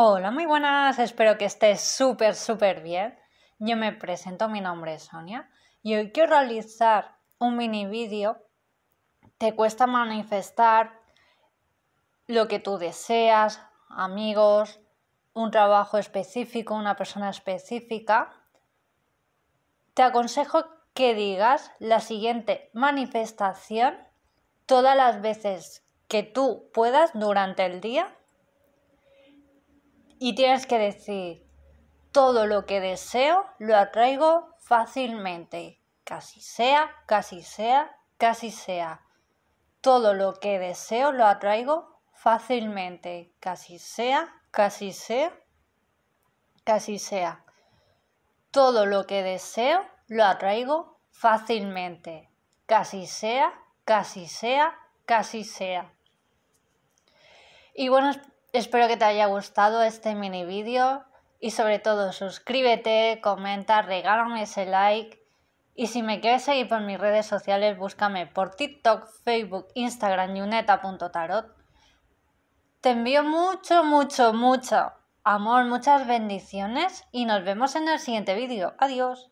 Hola, muy buenas, espero que estés súper, súper bien. Yo me presento, mi nombre es Sonia y hoy quiero realizar un mini vídeo. Te cuesta manifestar lo que tú deseas, amigos, un trabajo específico, una persona específica. Te aconsejo que digas la siguiente manifestación todas las veces que tú puedas durante el día y tienes que decir, todo lo que deseo lo atraigo fácilmente. Casi sea, casi sea, casi sea. Todo lo que deseo lo atraigo fácilmente. Casi sea, casi sea, casi sea. Todo lo que deseo lo atraigo fácilmente. Casi sea, casi sea, casi sea. Y bueno, Espero que te haya gustado este mini vídeo y sobre todo suscríbete, comenta, regálame ese like y si me quieres seguir por mis redes sociales búscame por TikTok, Facebook, Instagram, yuneta.tarot. Te envío mucho, mucho, mucho amor, muchas bendiciones y nos vemos en el siguiente vídeo. Adiós.